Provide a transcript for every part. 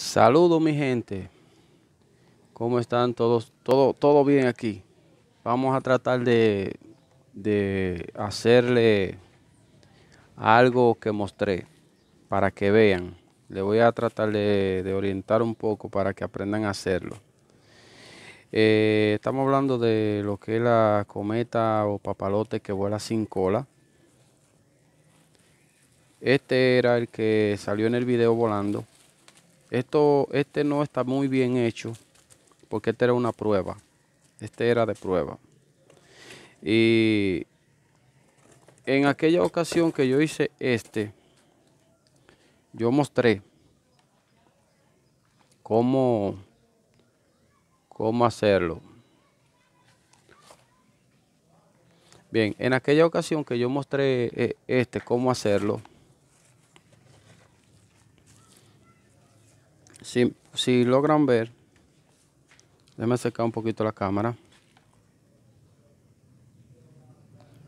Saludos mi gente. ¿Cómo están todos? Todo, todo bien aquí. Vamos a tratar de, hacerle algo que mostré para que vean. Le voy a tratar de, orientar un poco para que aprendan a hacerlo. Eh, estamos hablando de lo que es la cometa o papalote que vuela sin cola. Este era el que salió en el video volando. Esto, este no está muy bien hecho porque este era una prueba. Este era de prueba. Y en aquella ocasión que yo hice este, yo mostré cómo, cómo hacerlo. Bien, en aquella ocasión que yo mostré eh, este, cómo hacerlo, Si, logran ver, déjenme acercar un poquito la cámara.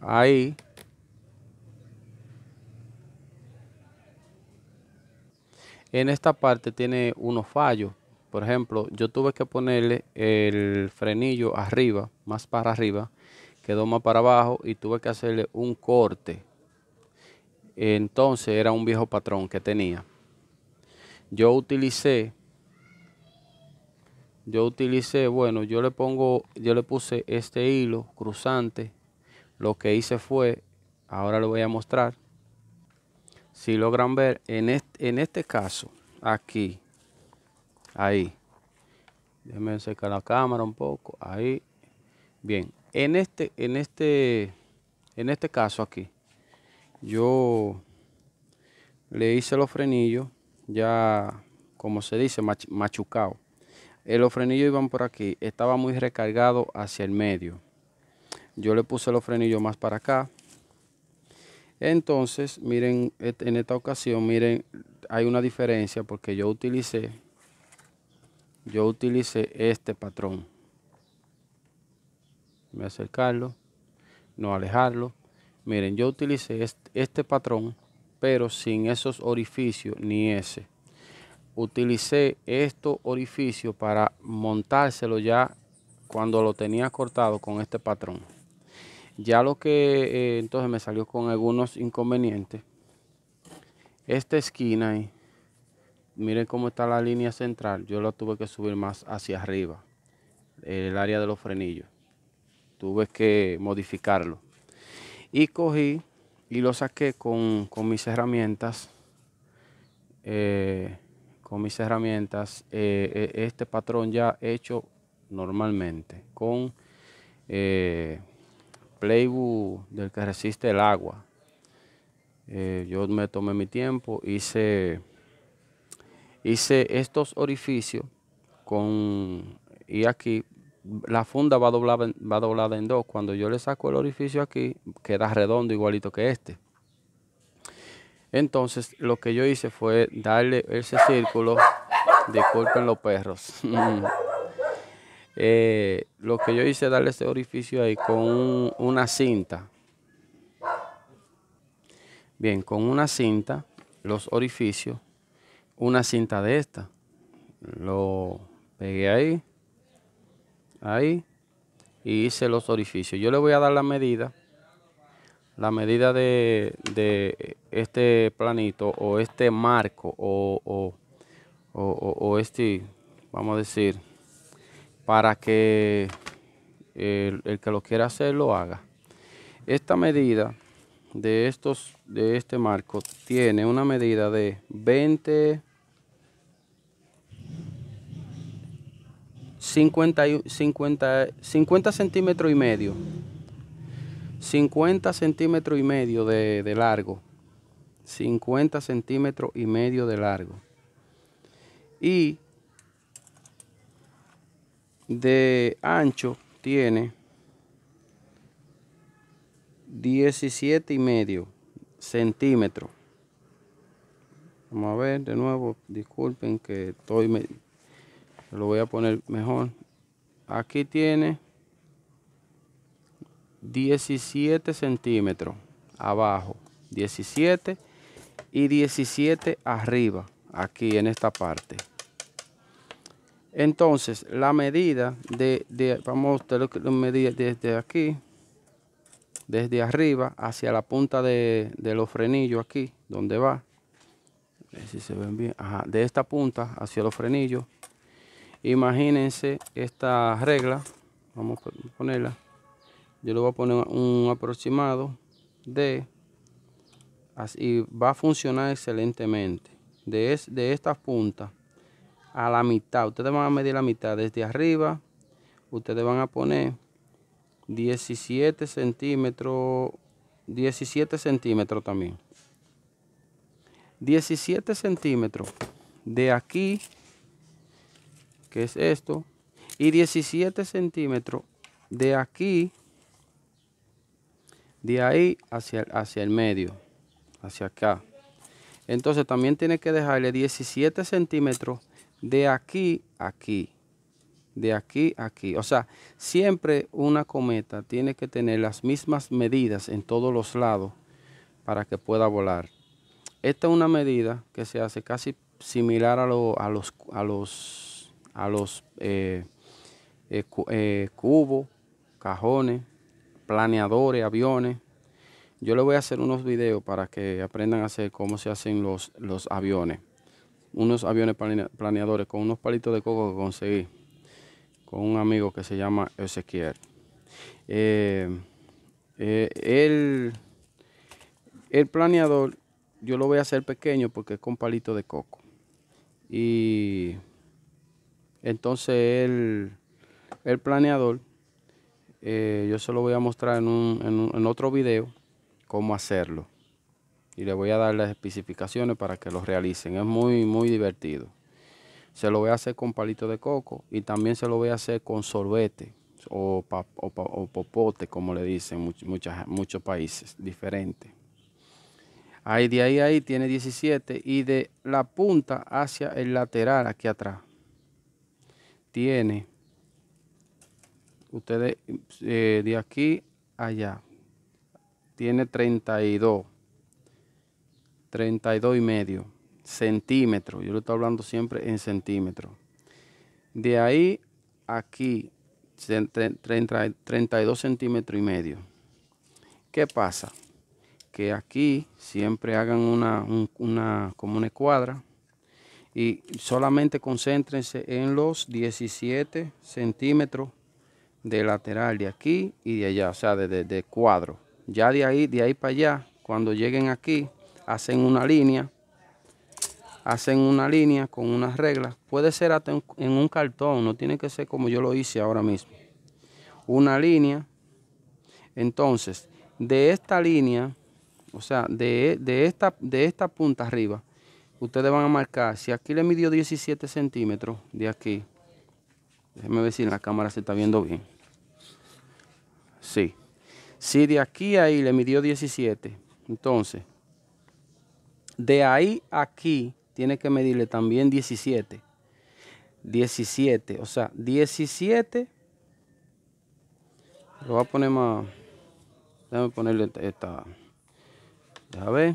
Ahí. En esta parte tiene unos fallos. Por ejemplo, yo tuve que ponerle el frenillo arriba, más para arriba, quedó más para abajo y tuve que hacerle un corte. Entonces era un viejo patrón que tenía yo utilicé, yo utilicé, bueno, yo le pongo, yo le puse este hilo cruzante. Lo que hice fue, ahora lo voy a mostrar. Si logran ver, en este, en este caso, aquí, ahí. Déjenme acercar la cámara un poco, ahí. Bien, en este, en este, en este caso aquí, yo le hice los frenillos ya, como se dice, machucado. El los frenillos iban por aquí, estaba muy recargado hacia el medio. Yo le puse los frenillos más para acá. Entonces, miren, en esta ocasión, miren, hay una diferencia porque yo utilicé, yo utilicé este patrón. Voy a acercarlo, no alejarlo. Miren, yo utilicé este patrón pero sin esos orificios ni ese. Utilicé estos orificios para montárselo ya cuando lo tenía cortado con este patrón. Ya lo que eh, entonces me salió con algunos inconvenientes. Esta esquina ahí, miren cómo está la línea central. Yo la tuve que subir más hacia arriba, el área de los frenillos. Tuve que modificarlo. Y cogí y lo saqué con, mis herramientas. con mis herramientas, eh, eh, eh, este patrón ya hecho normalmente con eh, playbook del que resiste el agua. yo me tomé mi tiempo, hice, hice estos orificios con y aquí la funda va doblada, va doblada en dos. Cuando yo le saco el orificio aquí, queda redondo igualito que este. Entonces, lo que yo hice fue darle ese círculo. de en los perros. Eh, lo que yo hice darle ese orificio ahí con una cinta. Bien, con una cinta, los orificios, una cinta de esta. Lo pegué ahí ahí y hice los orificios. Yo le voy a dar la medida, la medida de, este planito o este marco o, este, vamos a decir, para que el, que lo quiera hacer lo haga. Esta medida de estos de este marco tiene una medida de 20 50, 50, 50 centímetros y medio. 50 centímetros y medio de, de largo. 50 centímetros y medio de largo. Y de ancho tiene 17 y medio centímetros. Vamos a ver de nuevo, disculpen que estoy lo voy a poner mejor aquí tiene 17 centímetros abajo 17 y 17 arriba aquí en esta parte entonces la medida de, de vamos a medir desde aquí desde arriba hacia la punta de, de los frenillos aquí donde va si se ven bien de esta punta hacia los frenillos Imagínense esta regla, vamos a ponerla, yo le voy a poner un aproximado de, así va a funcionar excelentemente. De, es, de estas puntas a la mitad, ustedes van a medir la mitad, desde arriba, ustedes van a poner 17 centímetros 17 centímetros también 17 centímetros de aquí que es esto, y 17 centímetros de aquí, de ahí hacia, hacia el medio, hacia acá. Entonces también tiene que dejarle 17 centímetros de aquí aquí. De aquí aquí. O sea, siempre una cometa tiene que tener las mismas medidas en todos los lados para que pueda volar. Esta es una medida que se hace casi similar a, a los, a los a los eh, eh, eh, cubos, cajones, planeadores, aviones. Yo les voy a hacer unos videos para que aprendan a hacer cómo se hacen los, los aviones. Unos aviones planeadores con unos palitos de coco que conseguí con un amigo que se llama Ezequiel. el, planeador yo lo voy a hacer pequeño porque es con palitos de coco. Y entonces el, planeador, eh, yo se lo voy a mostrar en, un, otro video cómo hacerlo. Y le voy a dar las especificaciones para que lo realicen. Es muy, muy divertido. Se lo voy a hacer con palito de coco y también se lo voy a hacer con sorbete o, popote, como le dicen muchos países diferentes. Ahí de ahí ahí tiene 17 y de la punta hacia el lateral aquí atrás tiene ustedes eh, de aquí allá tiene 32 32 y medio centímetros yo lo estoy hablando siempre en centímetros de ahí aquí 32 centímetros y medio qué pasa que aquí siempre hagan una como una escuadra y solamente concéntrense en los 17 centímetros de lateral de aquí y de allá, o sea, de, de, cuadro. Ya de ahí, de ahí para allá, cuando lleguen aquí, hacen una línea, hacen una línea con unas reglas. Puede ser en, un cartón, no tiene que ser como yo lo hice ahora mismo. Una línea. Entonces, de esta línea, o sea, de esta, de esta punta arriba, ustedes van a marcar, si aquí le midió 17 centímetros de aquí, déjenme ver si en la cámara se está viendo bien. Sí. Si de aquí a ahí le midió 17, entonces, de ahí a aquí tiene que medirle también 17. 17, o sea, 17. Lo voy a poner más. Déjame ponerle esta. Ya a ver.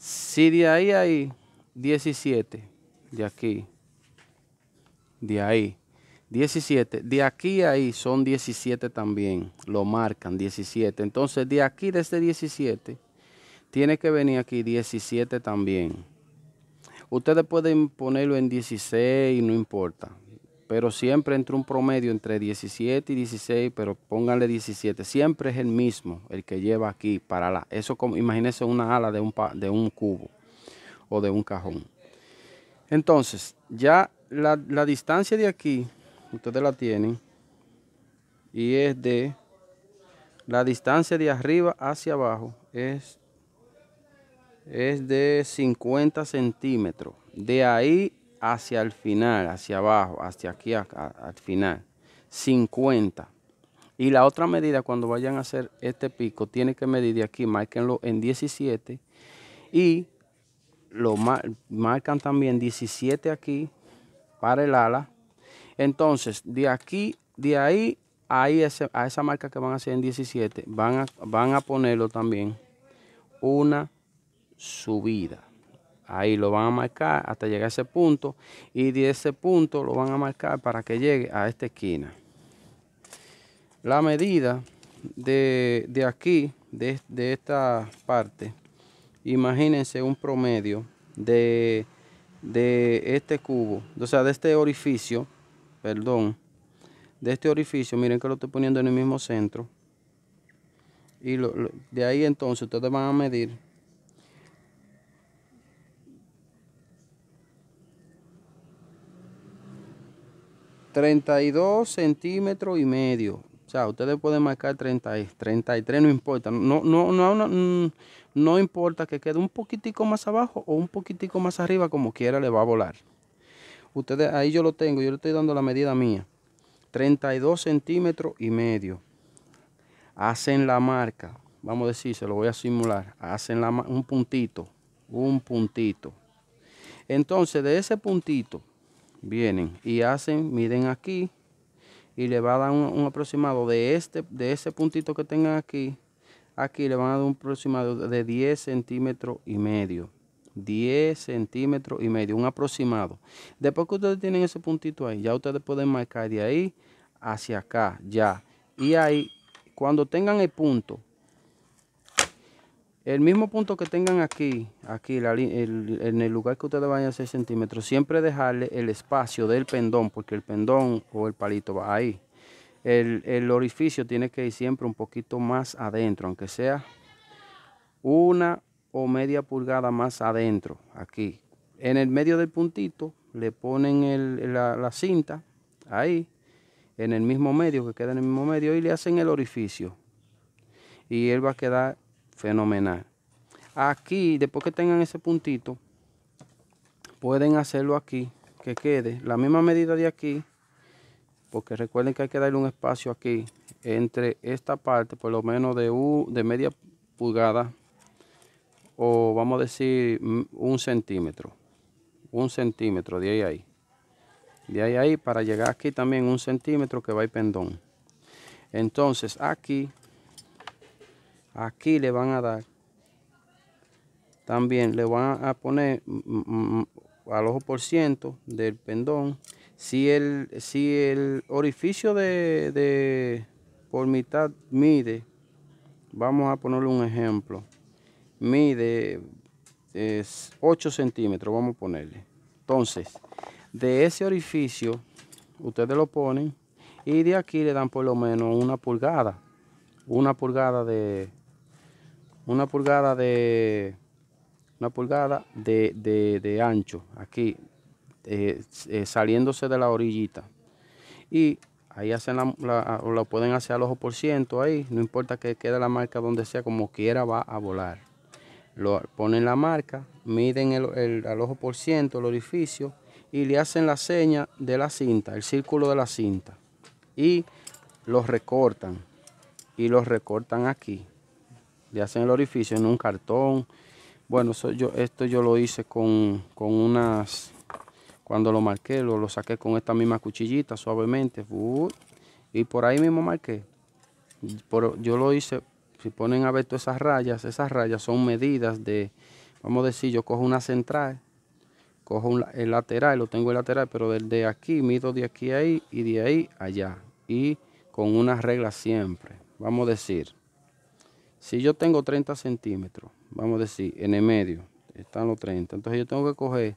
Si de ahí hay 17, de aquí, de ahí, 17, de aquí a ahí son 17 también, lo marcan 17. Entonces de aquí, de este 17, tiene que venir aquí 17 también. Ustedes pueden ponerlo en 16, no importa pero siempre entre un promedio entre 17 y 16, pero pónganle 17, siempre es el mismo el que lleva aquí para la, eso como, imagínense una ala de un, de un cubo o de un cajón. Entonces, ya la, la distancia de aquí, ustedes la tienen, y es de, la distancia de arriba hacia abajo es, es de 50 centímetros. De ahí hacia el final, hacia abajo, hacia aquí, al final. 50. Y la otra medida, cuando vayan a hacer este pico, tiene que medir de aquí, marquenlo en 17. Y lo marcan también 17 aquí para el ala. Entonces, de aquí, de ahí, ahí a esa marca que van a hacer en 17, van a ponerlo también una subida. Ahí lo van a marcar hasta llegar a ese punto y de ese punto lo van a marcar para que llegue a esta esquina. La medida de, de aquí, de, esta parte, imagínense un promedio de, de este cubo, o sea, de este orificio, perdón, de este orificio, miren que lo estoy poniendo en el mismo centro. Y lo, de ahí entonces ustedes van a medir 32 centímetros y medio. O sea, ustedes pueden marcar 30, 33, no importa. No, no, mm, no, importa que quede un poquitico más abajo o un poquitico más arriba, como quiera, le va a volar. Ustedes, ahí yo lo tengo, yo le estoy dando la medida mía. 32 centímetros y medio. Hacen la marca. Vamos a decir, se lo voy a simular. Hacen un puntito, un puntito. Entonces, de ese puntito, vienen y hacen, miden aquí y le va a dar un, aproximado de este, de ese puntito que tengan aquí, aquí le van a dar un aproximado de 10 centímetros y medio. 10 centímetros y medio, un aproximado. Después que ustedes tienen ese puntito ahí, ya ustedes pueden marcar de ahí hacia acá, ya. Y ahí, cuando tengan el punto, el mismo punto que tengan aquí, aquí en el lugar que ustedes vayan a 6 centímetros, siempre dejarle el espacio del pendón, porque el pendón o el palito va ahí. El, orificio tiene que ir siempre un poquito más adentro, aunque sea una o media pulgada más adentro, aquí. En el medio del puntito le ponen la, la cinta, ahí, en el mismo medio, que queda en el mismo medio, y le hacen el orificio. Y él va a quedar fenomenal. Aquí, después que tengan ese puntito, pueden hacerlo aquí, que quede la misma medida de aquí, porque recuerden que hay que darle un espacio aquí entre esta parte, por lo menos de, de media pulgada, o vamos a decir mm, un centímetro, un centímetro de ahí ahí. De ahí ahí para llegar aquí también un centímetro que va y pendón. Entonces aquí Aquí le van a dar. También le van a poner al ojo por ciento del pendón. Si el, si el orificio de, por mitad mide, vamos a ponerle un ejemplo. Mide es 8 centímetros, vamos a ponerle. Entonces, de ese orificio, ustedes lo ponen y de aquí le dan por lo menos una pulgada. Una pulgada de, una pulgada de una pulgada de, ancho aquí eh, eh, saliéndose de la orillita y ahí hacen lo pueden hacer al ojo por ciento ahí no importa que quede la marca donde sea como quiera va a volar lo ponen la marca miden el, al ojo por ciento el orificio y le hacen la seña de la cinta el círculo de la cinta y los recortan y los recortan aquí le hacen el orificio en un cartón. Bueno, yo, esto yo lo hice con, unas, cuando lo marqué, lo, lo, saqué con esta misma cuchillita suavemente. y por ahí mismo marqué. yo lo hice, si ponen a ver todas esas rayas, esas rayas son medidas de, vamos a decir, yo cojo una central, cojo el lateral, lo tengo el lateral, pero desde aquí, mido de aquí a ahí y de ahí allá. Y con una regla siempre, vamos a decir si yo tengo 30 centímetros, vamos a decir, en el medio, están los 30. Entonces yo tengo que coger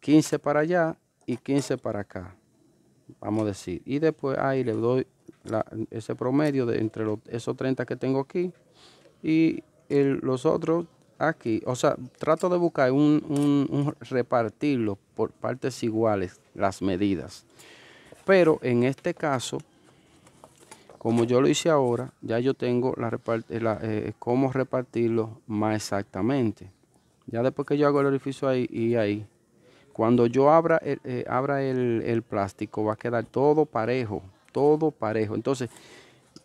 15 para allá y 15 para acá. Vamos a decir. Y después ahí le doy ese promedio de entre esos 30 que tengo aquí y los otros aquí. O sea, trato de buscar un repartirlo por partes iguales, las medidas. Pero en este caso, como yo lo hice ahora, ya yo tengo la, eh, eh, cómo repartirlo más exactamente. Ya después que yo hago el orificio ahí y ahí, cuando yo abra, el, eh, abra el, plástico va a quedar todo parejo, todo parejo. Entonces,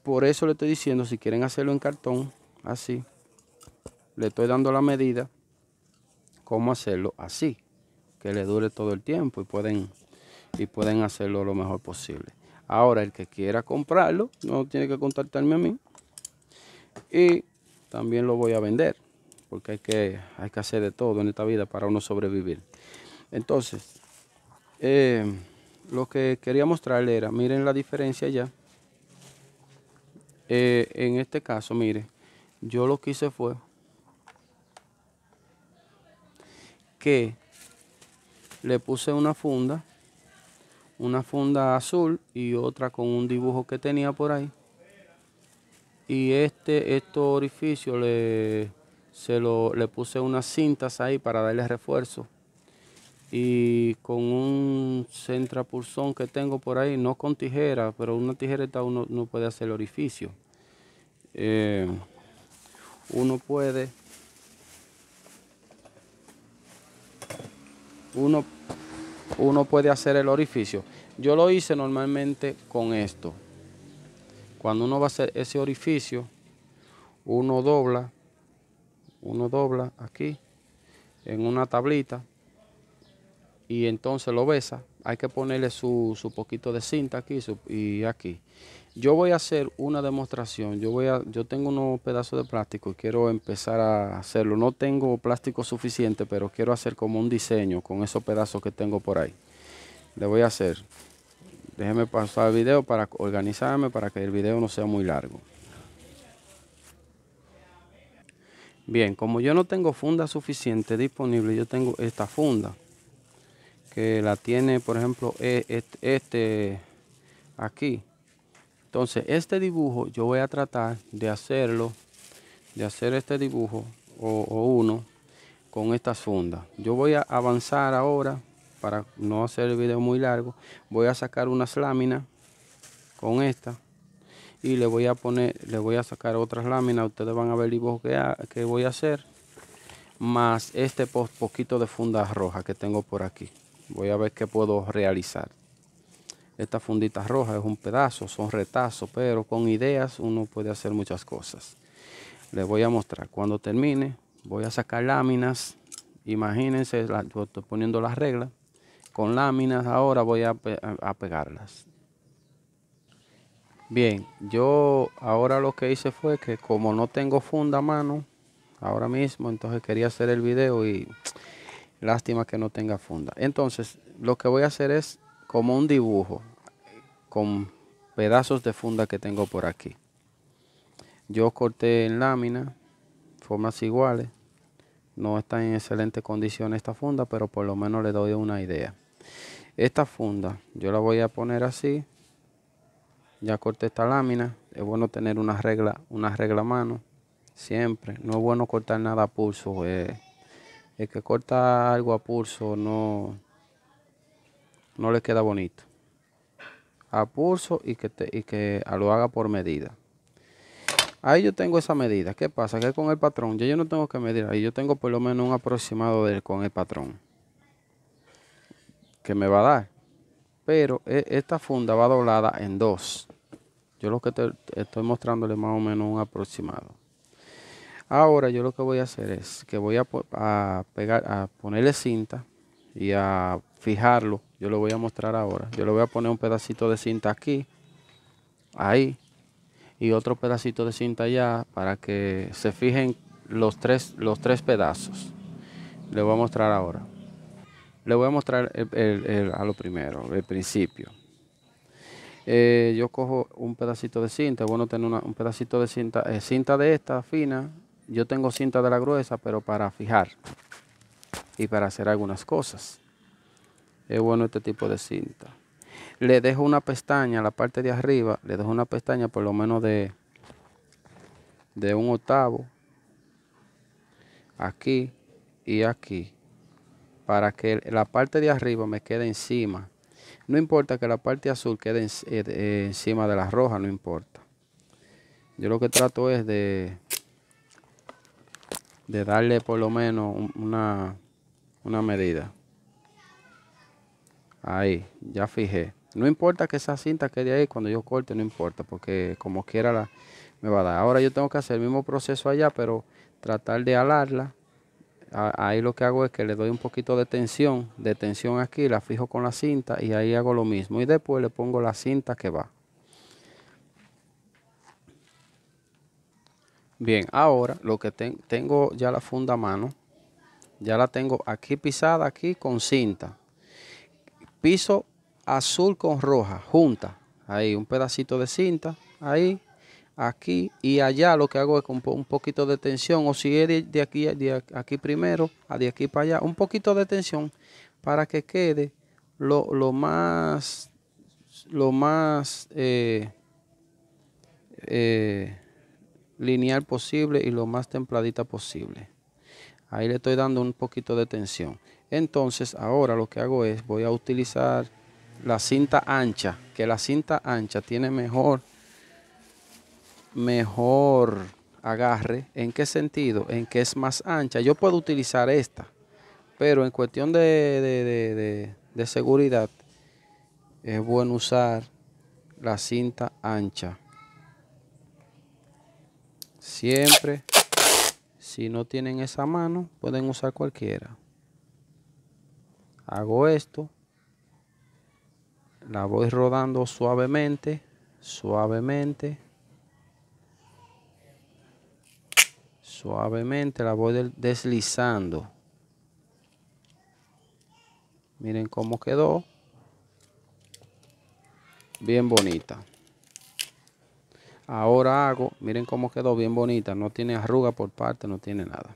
por eso le estoy diciendo, si quieren hacerlo en cartón, así, le estoy dando la medida, cómo hacerlo así, que le dure todo el tiempo y pueden, y pueden hacerlo lo mejor posible. Ahora, el que quiera comprarlo, no tiene que contactarme a mí. Y también lo voy a vender, porque hay que, hay que hacer de todo en esta vida para uno sobrevivir. Entonces, eh, lo que quería mostrarle era, miren la diferencia ya. Eh, en este caso, miren, yo lo que hice fue que le puse una funda una funda azul y otra con un dibujo que tenía por ahí. Y este, estos orificios le, se lo, le puse unas cintas ahí para darle refuerzo. Y con un centrapulsón que tengo por ahí, no con tijera, pero una tijereta uno no puede hacer el orificio. Eh, uno puede uno uno puede hacer el orificio. Yo lo hice normalmente con esto. Cuando uno va a hacer ese orificio, uno dobla, uno dobla aquí en una tablita y entonces lo besa. Hay que ponerle su, poquito de cinta aquí y aquí. Yo voy a hacer una demostración. Yo voy a, yo tengo unos pedazos de plástico y quiero empezar a hacerlo. No tengo plástico suficiente, pero quiero hacer como un diseño con esos pedazos que tengo por ahí. Le voy a hacer. Déjeme pasar el video para organizarme para que el video no sea muy largo. Bien, como yo no tengo funda suficiente disponible, yo tengo esta funda que la tiene, por ejemplo, e, e, este aquí entonces, este dibujo yo voy a tratar de hacerlo, de hacer este dibujo o, uno con estas fundas. Yo voy a avanzar ahora para no hacer el video muy largo. Voy a sacar unas láminas con esta y le voy a poner, le voy a sacar otras láminas. Ustedes van a ver el dibujo que, voy a hacer más este poquito de funda roja que tengo por aquí. Voy a ver qué puedo realizar. Esta fundita roja es un pedazo, son retazos, pero con ideas uno puede hacer muchas cosas. Les voy a mostrar. Cuando termine, voy a sacar láminas. Imagínense, yo estoy poniendo las reglas. Con láminas ahora voy a, a pegarlas. Bien, yo ahora lo que hice fue que como no tengo funda a mano, ahora mismo, entonces quería hacer el video y lástima que no tenga funda. Entonces, lo que voy a hacer es como un dibujo con pedazos de funda que tengo por aquí. Yo corté en lámina, formas iguales. No está en excelente condición esta funda, pero por lo menos le doy una idea. Esta funda yo la voy a poner así. Ya corté esta lámina. Es bueno tener una regla, una regla a mano. Siempre. No es bueno cortar nada a pulso. Eh. El que corta algo a pulso no, no le queda bonito. A pulso y que, te, que lo haga por medida. Ahí yo tengo esa medida. ¿Qué pasa? Que con el patrón, yo no tengo que medir. Ahí yo tengo por lo menos un aproximado con el patrón. Que me va a dar. Pero e, esta funda va doblada en dos. Yo lo que te, estoy mostrándole más o menos un aproximado. Ahora yo lo que voy a hacer es que voy a pegar, a ponerle cinta y a fijarlo yo lo voy a mostrar ahora. Yo le voy a poner un pedacito de cinta aquí, ahí, y otro pedacito de cinta allá para que se fijen los tres, los tres pedazos. Le voy a mostrar ahora. Le voy a mostrar a lo primero, el principio. Eh, yo cojo un pedacito de cinta, bueno tener un pedacito de cinta, eh, cinta de esta fina, yo tengo cinta de la gruesa, pero para fijar y para hacer algunas cosas. Es bueno este tipo de cinta. Le dejo una pestaña, a la parte de arriba, le dejo una pestaña por lo menos de, de un octavo. Aquí y aquí. Para que la parte de arriba me quede encima. No importa que la parte azul quede eh, eh, encima de la roja, no importa. Yo lo que trato es de, de darle por lo menos una medida. Ahí, ya fijé. No importa que esa cinta quede ahí, cuando yo corte no importa, porque como quiera la, me va a dar. Ahora yo tengo que hacer el mismo proceso allá, pero tratar de alarla. ahí lo que hago es que le doy un poquito de tensión, de tensión aquí, la fijo con la cinta y ahí hago lo mismo. Y después le pongo la cinta que va. Bien, ahora lo que tengo ya la funda a mano, ya la tengo aquí pisada, aquí con cinta piso azul con roja, junta. Ahí un pedacito de cinta, ahí, aquí y allá lo que hago es con un poquito de tensión o si es de, aquí, de aquí primero, a de aquí para allá, un poquito de tensión para que quede lo, más, lo más eh, eh, lineal posible y lo más templadita posible. Ahí le estoy dando un poquito de tensión. Entonces ahora lo que hago es, voy a utilizar la cinta ancha, que la cinta ancha tiene mejor, mejor agarre. ¿En qué sentido? En que es más ancha. Yo puedo utilizar esta, pero en cuestión de, de seguridad es bueno usar la cinta ancha. Siempre, si no tienen esa mano, pueden usar cualquiera hago esto, la voy rodando suavemente, suavemente, suavemente la voy deslizando. Miren cómo quedó. Bien bonita. Ahora hago, miren cómo quedó bien bonita. No tiene arruga por parte, no tiene nada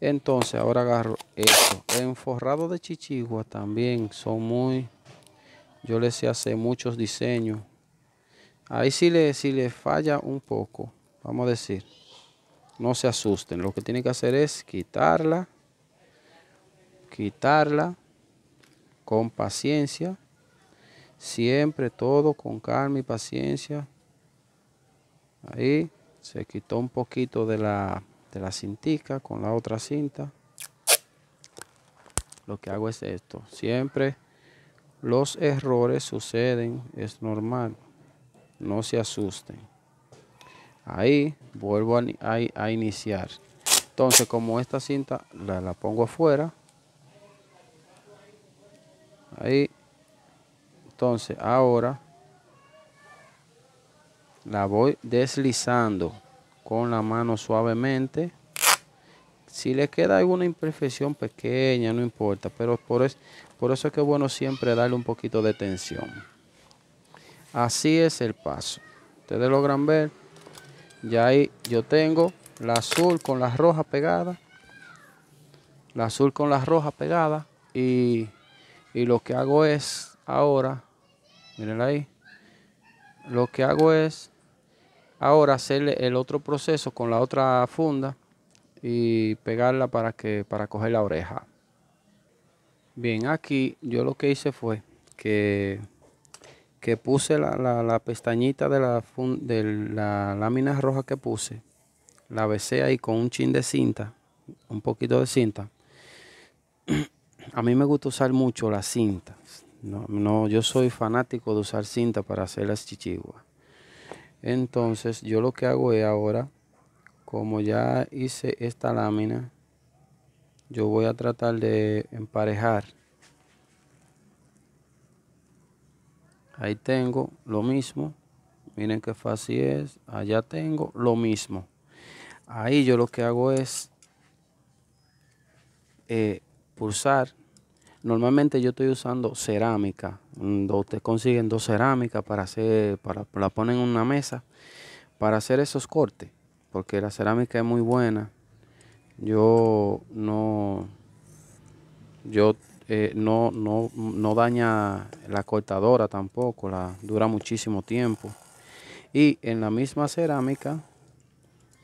entonces ahora agarro esto enforrado de chichigua también son muy yo les sé muchos diseños ahí si le, sí le falla un poco vamos a decir no se asusten lo que tiene que hacer es quitarla quitarla con paciencia siempre todo con calma y paciencia ahí se quitó un poquito de la de la cintica con la otra cinta. Lo que hago es esto. Siempre los errores suceden, es normal. No se asusten. Ahí vuelvo a, iniciar. Entonces, como esta cinta la, la pongo afuera. Ahí. Entonces, ahora la voy deslizando con la mano suavemente. Si le queda alguna imperfección pequeña, no importa, pero por, es, por eso es que es bueno siempre darle un poquito de tensión. Así es el paso. Ustedes logran ver, ya ahí yo tengo la azul con la roja pegada, la azul con la roja pegada y, y lo que hago es ahora, miren ahí, lo que hago es ahora hacer el otro proceso con la otra funda y pegarla para que para coger la oreja bien aquí yo lo que hice fue que, que puse la, pestañita de la, de la lámina roja que puse la besé ahí con un chin de cinta un poquito de cinta a mí me gusta usar mucho la cinta. no, no yo soy fanático de usar cinta para hacer las chichiguas entonces yo lo que hago es ahora como ya hice esta lámina yo voy a tratar de emparejar ahí tengo lo mismo miren qué fácil es allá tengo lo mismo ahí yo lo que hago es eh, pulsar Normalmente yo estoy usando cerámica. Mm, ustedes consiguen dos cerámicas para hacer, para, la ponen en una mesa para hacer esos cortes, porque la cerámica es muy buena. Yo no, yo eh, no, no, no daña la cortadora tampoco, la dura muchísimo tiempo. Y en la misma cerámica,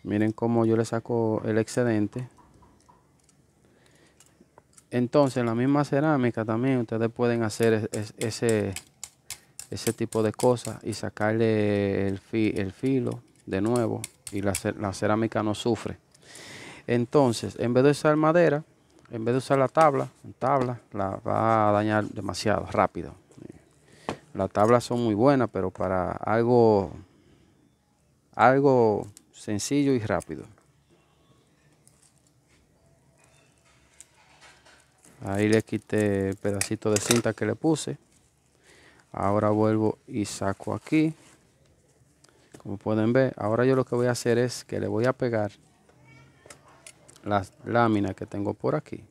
miren cómo yo le saco el excedente entonces, en la misma cerámica también ustedes pueden hacer ese, ese tipo de cosas y sacarle el, filo de nuevo y la, la, cerámica no sufre. Entonces, en vez de usar madera, en vez de usar la tabla, tabla la va a dañar demasiado rápido. Las tablas son muy buenas, pero para algo, algo sencillo y rápido. ahí le quité el pedacito de cinta que le puse ahora vuelvo y saco aquí como pueden ver ahora yo lo que voy a hacer es que le voy a pegar las láminas que tengo por aquí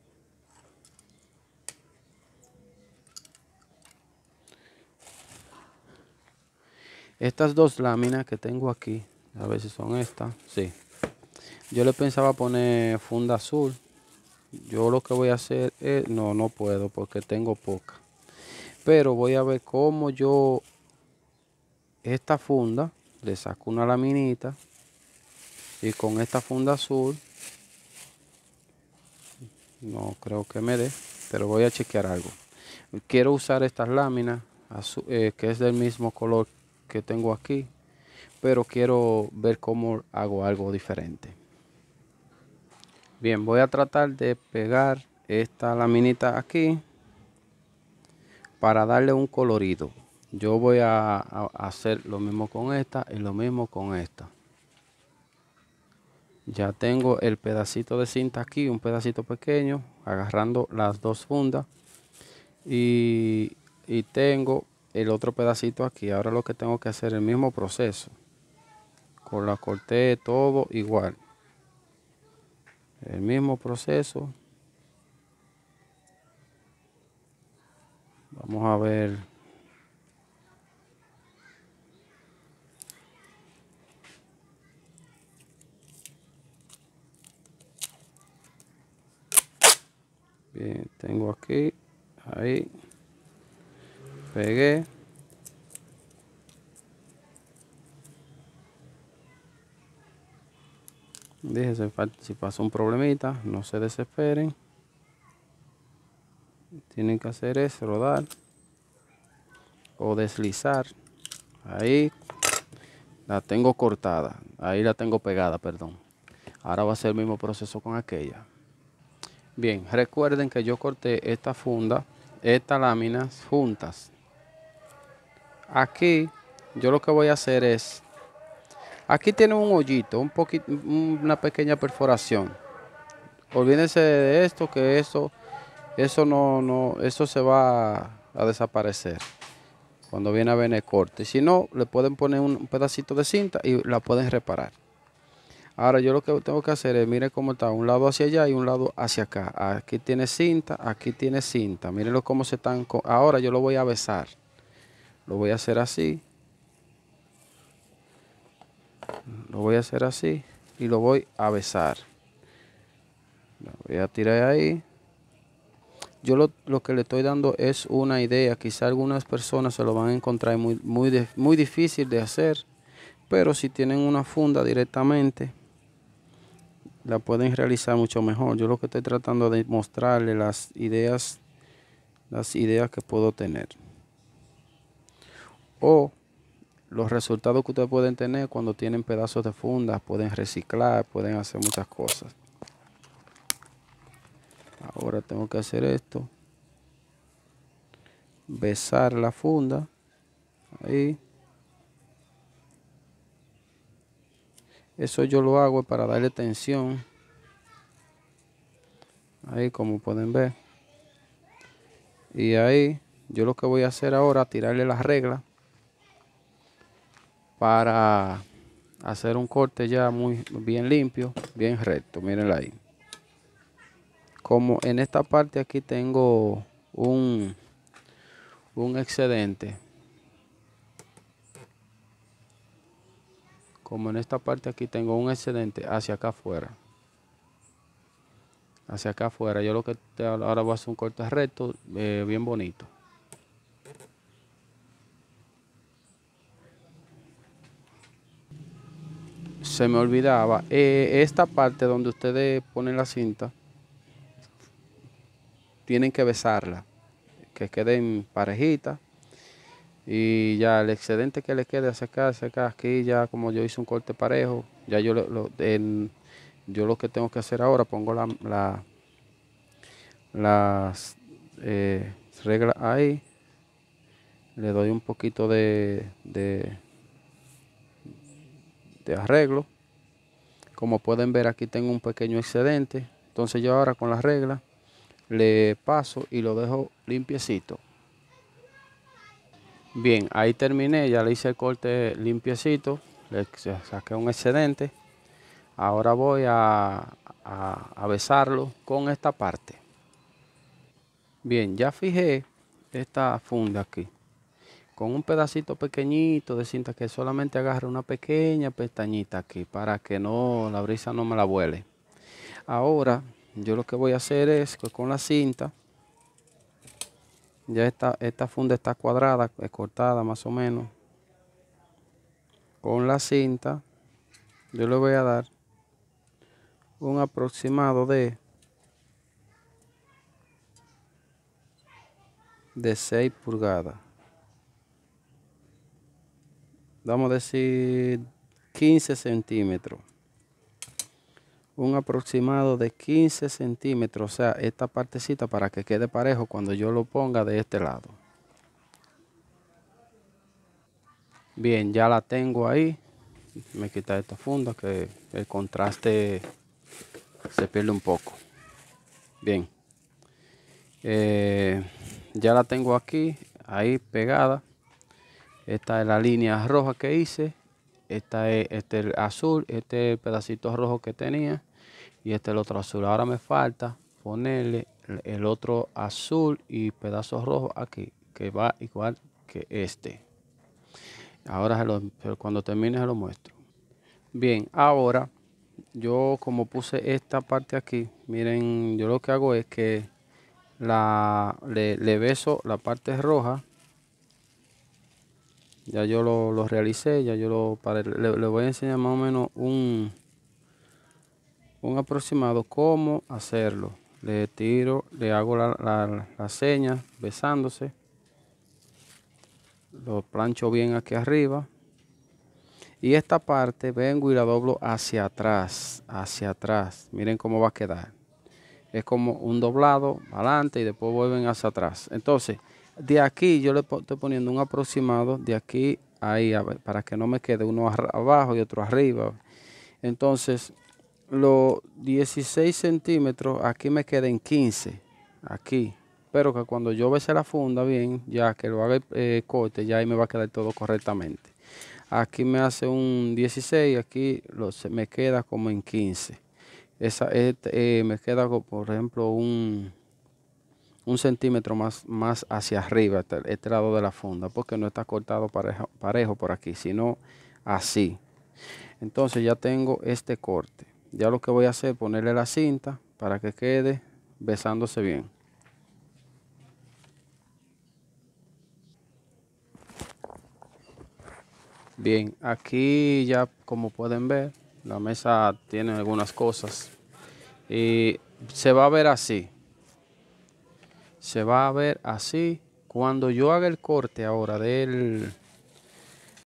estas dos láminas que tengo aquí a ver si son estas sí yo le pensaba poner funda azul yo lo que voy a hacer es no no puedo porque tengo poca pero voy a ver cómo yo esta funda le saco una laminita y con esta funda azul no creo que me dé pero voy a chequear algo quiero usar estas láminas eh, que es del mismo color que tengo aquí pero quiero ver cómo hago algo diferente Bien, voy a tratar de pegar esta laminita aquí para darle un colorido. Yo voy a, hacer lo mismo con esta y lo mismo con esta. Ya tengo el pedacito de cinta aquí, un pedacito pequeño, agarrando las dos fundas. Y, y tengo el otro pedacito aquí. Ahora lo que tengo que hacer es el mismo proceso. Con la corté todo igual el mismo proceso vamos a ver bien tengo aquí ahí pegué dije si, pasa un problemita no se desesperen tienen que hacer es rodar o deslizar ahí la tengo cortada ahí la tengo pegada perdón ahora va a ser el mismo proceso con aquella bien recuerden que yo corté esta funda estas láminas juntas aquí yo lo que voy a hacer es Aquí tiene un hoyito, un una pequeña perforación. Olvídense de esto, que eso, eso no, no, eso se va a desaparecer cuando viene a venir corte. Si no, le pueden poner un pedacito de cinta y la pueden reparar. Ahora yo lo que tengo que hacer es, miren cómo está, un lado hacia allá y un lado hacia acá. Aquí tiene cinta, aquí tiene cinta. Mírenlo cómo se están... Ahora yo lo voy a besar. Lo voy a hacer así lo voy a hacer así y lo voy a besar lo voy a tirar ahí yo lo, que le estoy dando es una idea quizá algunas personas se lo van a encontrar muy, muy, muy difícil de hacer pero si tienen una funda directamente la pueden realizar mucho mejor yo lo que estoy tratando de mostrarle las ideas las ideas que puedo tener o los resultados que ustedes pueden tener cuando tienen pedazos de fundas, pueden reciclar, pueden hacer muchas cosas. Ahora tengo que hacer esto. Besar la funda. Ahí. Eso yo lo hago para darle tensión. Ahí como pueden ver. Y ahí yo lo que voy a hacer ahora, tirarle las reglas para hacer un corte ya muy bien limpio, bien recto, mirenla ahí. Como en esta parte aquí tengo un, un excedente. Como en esta parte aquí tengo un excedente hacia acá afuera. Hacia acá afuera. Yo lo que ahora voy a hacer un corte recto, eh, bien bonito. se me olvidaba. Eh, esta parte donde ustedes ponen la cinta, tienen que besarla, que queden parejitas. Y ya el excedente que le quede hacia acá, acá, aquí ya como yo hice un corte parejo, ya yo lo, yo lo que tengo que hacer ahora, pongo la, las eh, reglas ahí, le doy un poquito de este arreglo. Como pueden ver aquí tengo un pequeño excedente. Entonces yo ahora con la regla le paso y lo dejo limpiecito. Bien, ahí terminé, ya le hice el corte limpiecito, le saqué un excedente. Ahora voy a, a besarlo con esta parte. Bien, ya fijé esta funda aquí con un pedacito pequeñito de cinta que solamente agarre una pequeña pestañita aquí para que no la brisa no me la vuele. Ahora yo lo que voy a hacer es que con la cinta, ya esta, esta funda está cuadrada, es cortada más o menos. Con la cinta yo le voy a dar un aproximado de de 6 pulgadas vamos a decir 15 centímetros un aproximado de 15 centímetros o sea esta partecita para que quede parejo cuando yo lo ponga de este lado bien ya la tengo ahí me quita esta funda que el contraste se pierde un poco bien eh, ya la tengo aquí ahí pegada esta es la línea roja que hice. Esta es, este es el azul, este es el pedacito rojo que tenía. Y este es el otro azul. Ahora me falta ponerle el otro azul y pedazos rojos aquí. Que va igual que este. Ahora cuando termine se lo muestro. Bien, ahora yo como puse esta parte aquí, miren, yo lo que hago es que la, le beso la parte roja ya yo lo, lo realicé, ya yo lo Le, voy a enseñar más o menos un, un aproximado cómo hacerlo. Le tiro, le hago la, la seña besándose. Lo plancho bien aquí arriba. Y esta parte vengo y la doblo hacia atrás, hacia atrás. Miren cómo va a quedar. Es como un doblado, adelante y después vuelven hacia atrás. Entonces, de aquí yo le estoy poniendo un aproximado de aquí ahí a ver, para que no me quede uno abajo y otro arriba entonces los 16 centímetros aquí me en 15 aquí pero que cuando yo vea la funda bien ya que lo haga el eh, corte ya ahí me va a quedar todo correctamente aquí me hace un 16 aquí se me queda como en 15 esa este, eh, me queda por ejemplo un un centímetro más, más hacia arriba, este, lado de la funda, porque no está cortado parejo por aquí, sino así. Entonces ya tengo este corte. Ya lo que voy a hacer es ponerle la cinta para que quede besándose bien. Bien, aquí ya como pueden ver, la mesa tiene algunas cosas y se va a ver así se va a ver así. Cuando yo haga el corte ahora del,